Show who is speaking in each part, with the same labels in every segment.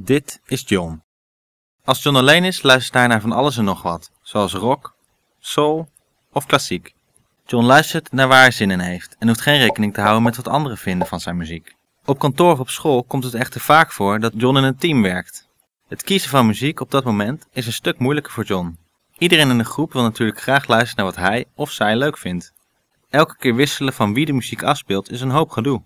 Speaker 1: Dit is John. Als John alleen is, luistert hij naar van alles en nog wat, zoals rock, soul of klassiek. John luistert naar waar hij zin in heeft en hoeft geen rekening te houden met wat anderen vinden van zijn muziek. Op kantoor of op school komt het echter vaak voor dat John in een team werkt. Het kiezen van muziek op dat moment is een stuk moeilijker voor John. Iedereen in de groep wil natuurlijk graag luisteren naar wat hij of zij leuk vindt. Elke keer wisselen van wie de muziek afspeelt is een hoop gedoe.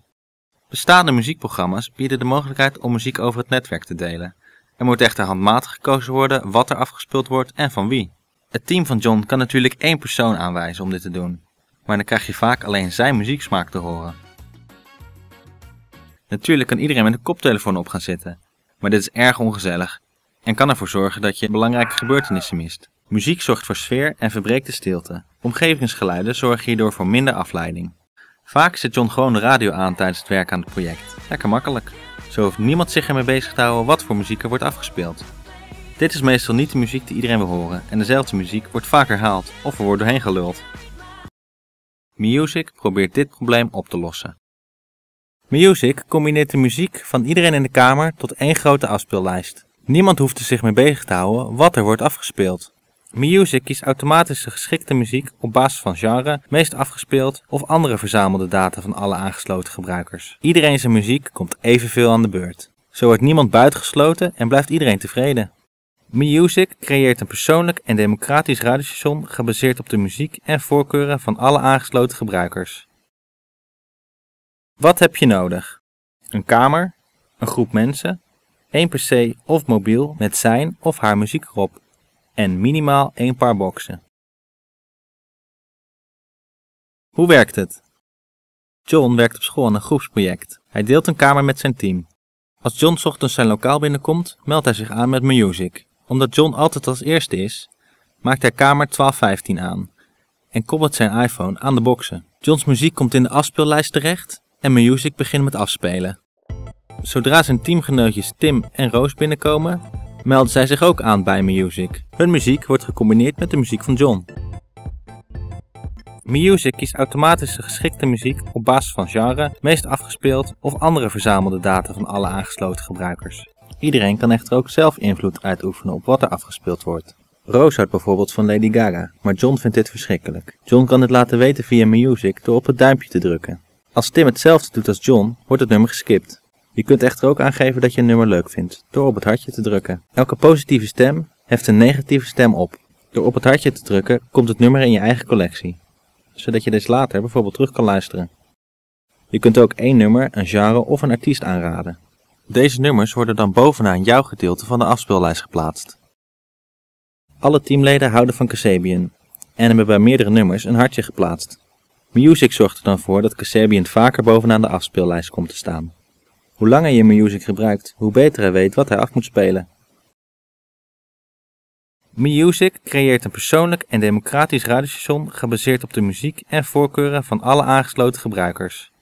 Speaker 1: Bestaande muziekprogramma's bieden de mogelijkheid om muziek over het netwerk te delen. Er moet echter handmatig gekozen worden wat er afgespeeld wordt en van wie. Het team van John kan natuurlijk één persoon aanwijzen om dit te doen, maar dan krijg je vaak alleen zijn muzieksmaak te horen. Natuurlijk kan iedereen met een koptelefoon op gaan zitten, maar dit is erg ongezellig en kan ervoor zorgen dat je belangrijke gebeurtenissen mist. Muziek zorgt voor sfeer en verbreekt de stilte. Omgevingsgeluiden zorgen hierdoor voor minder afleiding. Vaak zet John gewoon de radio aan tijdens het werk aan het project. Lekker makkelijk. Zo hoeft niemand zich ermee bezig te houden wat voor muziek er wordt afgespeeld. Dit is meestal niet de muziek die iedereen wil horen en dezelfde muziek wordt vaak herhaald of er wordt doorheen geluld. Music probeert dit probleem op te lossen. Music combineert de muziek van iedereen in de kamer tot één grote afspeellijst. Niemand hoeft er zich mee bezig te houden wat er wordt afgespeeld. Music kiest automatisch de geschikte muziek op basis van genre, meest afgespeeld of andere verzamelde data van alle aangesloten gebruikers. Iedereen zijn muziek komt evenveel aan de beurt. Zo wordt niemand buitengesloten en blijft iedereen tevreden. Music creëert een persoonlijk en democratisch radiostation gebaseerd op de muziek en voorkeuren van alle aangesloten gebruikers. Wat heb je nodig? Een kamer, een groep mensen, één pc of mobiel met zijn of haar muziek erop en minimaal één paar boksen. Hoe werkt het? John werkt op school aan een groepsproject. Hij deelt een kamer met zijn team. Als John ochtends zijn lokaal binnenkomt, meldt hij zich aan met Music. Omdat John altijd als eerste is, maakt hij kamer 1215 aan en koppelt zijn iPhone aan de boxen. Johns muziek komt in de afspeellijst terecht en Music begint met afspelen. Zodra zijn teamgenootjes Tim en Roos binnenkomen, melden zij zich ook aan bij Music. Hun muziek wordt gecombineerd met de muziek van John. Music kiest automatisch de geschikte muziek op basis van genre, meest afgespeeld of andere verzamelde data van alle aangesloten gebruikers. Iedereen kan echter ook zelf invloed uitoefenen op wat er afgespeeld wordt. Roos houdt bijvoorbeeld van Lady Gaga, maar John vindt dit verschrikkelijk. John kan dit laten weten via Music door op het duimpje te drukken. Als Tim hetzelfde doet als John, wordt het nummer geskipt. Je kunt echter ook aangeven dat je een nummer leuk vindt, door op het hartje te drukken. Elke positieve stem heft een negatieve stem op. Door op het hartje te drukken komt het nummer in je eigen collectie, zodat je deze later bijvoorbeeld terug kan luisteren. Je kunt ook één nummer, een genre of een artiest aanraden. Deze nummers worden dan bovenaan jouw gedeelte van de afspeellijst geplaatst. Alle teamleden houden van Kasabian en hebben bij meerdere nummers een hartje geplaatst. Music zorgt er dan voor dat Kasabian vaker bovenaan de afspeellijst komt te staan. Hoe langer je MuSic gebruikt, hoe beter hij weet wat hij af moet spelen. MuSic creëert een persoonlijk en democratisch radiostation gebaseerd op de muziek en voorkeuren van alle aangesloten gebruikers.